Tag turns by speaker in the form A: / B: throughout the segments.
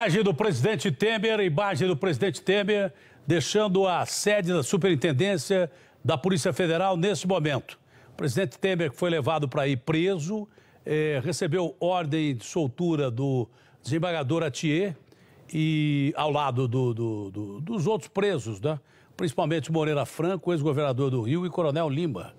A: Imagem do presidente Temer, imagem do presidente Temer, deixando a sede da Superintendência da Polícia Federal nesse momento. O presidente Temer, que foi levado para ir preso, eh, recebeu ordem de soltura do desembargador Atier e ao lado do, do, do, dos outros presos, né? principalmente Moreira Franco, ex-governador do Rio, e Coronel Lima,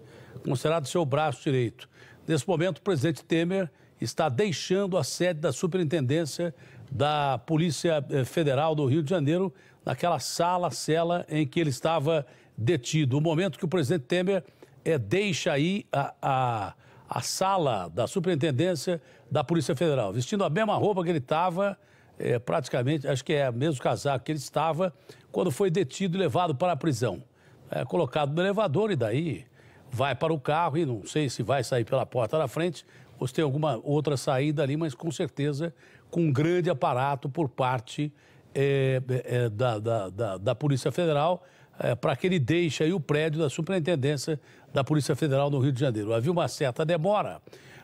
A: considerado seu braço direito. Nesse momento, o presidente Temer está deixando a sede da Superintendência da Polícia eh, Federal do Rio de Janeiro, naquela sala, cela em que ele estava detido. O momento que o presidente Temer é, deixa aí a, a, a sala da Superintendência da Polícia Federal, vestindo a mesma roupa que ele estava, é, eh, praticamente, acho que é o mesmo casaco que ele estava, quando foi detido e levado para a prisão. É, colocado no elevador e daí vai para o carro e não sei se vai sair pela porta da frente ou se tem alguma outra saída ali, mas com certeza com um grande aparato por parte é, é, da, da, da, da, Polícia Federal é, para que ele deixe aí o prédio da Superintendência da Polícia Federal no Rio de Janeiro. Havia uma certa demora,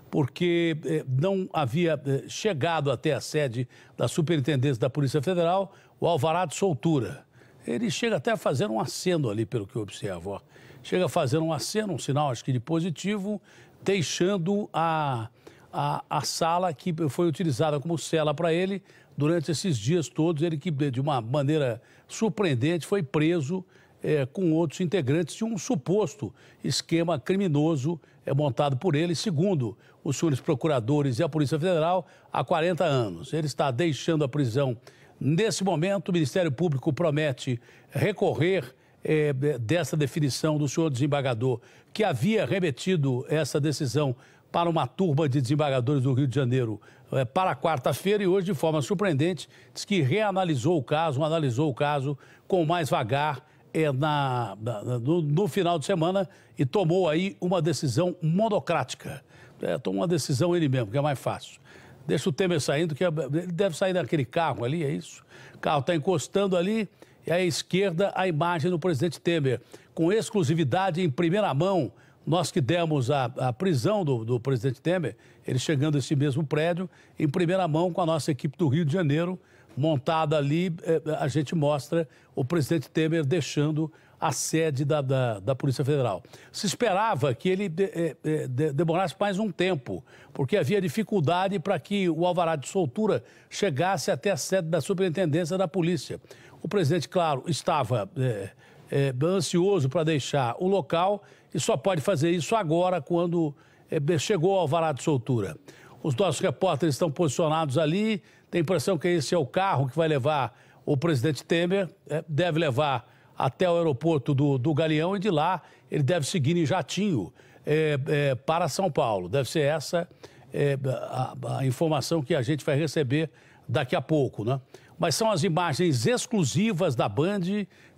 A: porque não havia chegado até a sede da Superintendência da Polícia Federal o Alvará de Soltura ele chega até a fazer um aceno ali, pelo que eu observo. Ó. Chega a fazer um aceno, um sinal, acho que de positivo, deixando a, a, a sala que foi utilizada como cela para ele durante esses dias todos. Ele que, de uma maneira surpreendente, foi preso é, com outros integrantes de um suposto esquema criminoso é, montado por ele, segundo os senhores procuradores e a Polícia Federal, há 40 anos. Ele está deixando a prisão Nesse momento, o Ministério Público promete recorrer eh, dessa definição do senhor desembargador, que havia remetido essa decisão para uma turma de desembargadores do Rio de Janeiro eh, para quarta-feira e hoje, de forma surpreendente, diz que reanalisou o caso, analisou o caso com mais vagar eh, na, na no, no, final de semana e tomou aí uma decisão monocrática. É, tomou uma decisão ele mesmo, que é mais fácil. Deixa o Temer saindo, que é, ele deve sair daquele carro ali, é isso? O carro está encostando ali e à esquerda a imagem do presidente Temer. Com exclusividade em primeira mão, nós que demos a, a prisão do, do presidente Temer, ele chegando a esse mesmo prédio, em primeira mão com a nossa equipe do Rio de Janeiro, montada ali, é, a gente mostra o presidente Temer deixando a sede da, da, da, Polícia Federal. Se esperava que ele de, de, eh, eh, de, demorasse mais um tempo, porque havia dificuldade para que o alvará de soltura chegasse até a sede da Superintendência da Polícia. O presidente, claro, estava é, é, ansioso para deixar o local e só pode fazer isso agora, quando é, chegou o alvará de soltura. Os nossos repórteres estão posicionados ali, tem a impressão que esse é o carro que vai levar o presidente Temer, deve levar até o aeroporto do, do Galeão e de lá ele deve seguir em jatinho é, é, para São Paulo. Deve ser essa é, a, a, informação que a gente vai receber daqui a pouco, né? Mas são as imagens exclusivas da Band,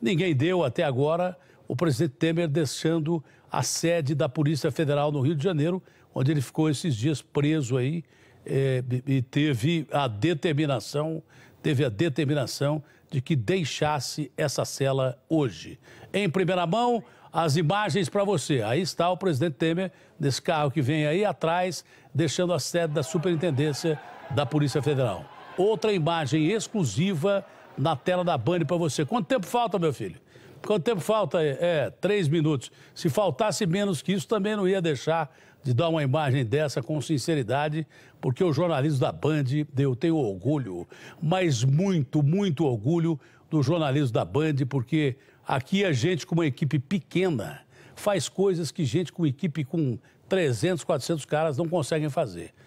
A: ninguém deu até agora, o presidente Temer deixando a sede da Polícia Federal no Rio de Janeiro, onde ele ficou esses dias preso aí é, e teve a determinação, teve a determinação de que deixasse essa cela hoje. Em primeira mão, as imagens para você. Aí está o presidente Temer, desse carro que vem aí atrás, deixando a sede da Superintendência da Polícia Federal. Outra imagem exclusiva na tela da Band para você. Quanto tempo falta, meu filho? Quanto tempo falta? É, três minutos. Se faltasse menos que isso, também não ia deixar de dar uma imagem dessa com sinceridade, porque o jornalismo da Band, eu tenho orgulho, mas muito, muito orgulho do jornalismo da Band, porque aqui a gente, com uma equipe pequena, faz coisas que gente com equipe com 300, 400 caras não conseguem fazer.